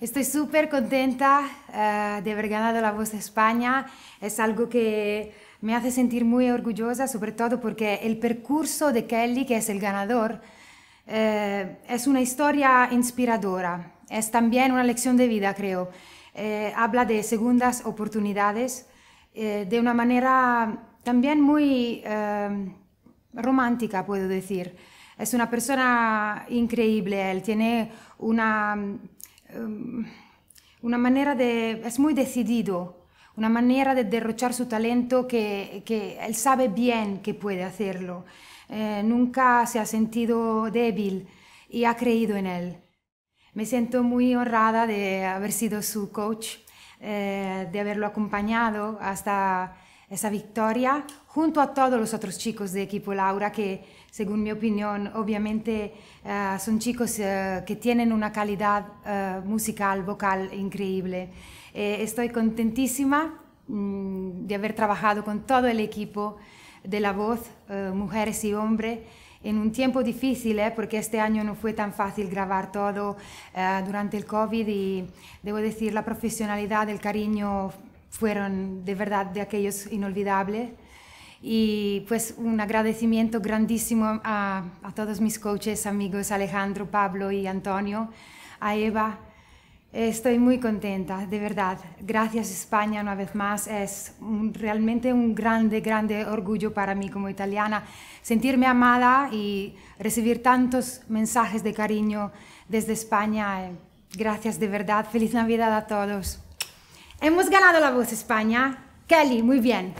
Estoy súper contenta eh, de haber ganado la Voz de España. Es algo que me hace sentir muy orgullosa, sobre todo porque el percurso de Kelly, que es el ganador, eh, es una historia inspiradora. Es también una lección de vida, creo. Eh, habla de segundas oportunidades de una manera también muy romántica, puedo decir. Es una persona increíble. Él tiene una Em, una manera de, es muy decidido, una manera de derrochar su talento que, que él sabe bien que puede hacerlo. Eh, nunca se ha sentido débil y ha creído en él. Me siento muy honrada de haber sido su coach, eh, de haberlo acompañado hasta esa victoria junto a todos los otros chicos de equipo Laura que, según mi opinión, obviamente eh, son chicos eh, que tienen una calidad eh, musical, vocal increíble. estoy contentísima mm, de haber trabajado con todo el equipo de la voz, mujeres y hombres en un tiempo difícil, porque este año no fue tan fácil grabar todo durante el COVID y debo decir la profesionalidad, el cariño fueron de verdad de aquellos inolvidables. Y pues un agradecimiento grandísimo a, todos mis coaches, amigos Alejandro, Pablo y Antonio, a Eva. Estoy muy contenta, de verdad. Gracias España una vez más. Es realmente un grande, grande orgullo para mí como italiana sentirme amada y recibir tantos mensajes de cariño desde España. Gracias de verdad. Feliz Navidad a todos. Hemos ganado la voz España. Kelly, muy bien.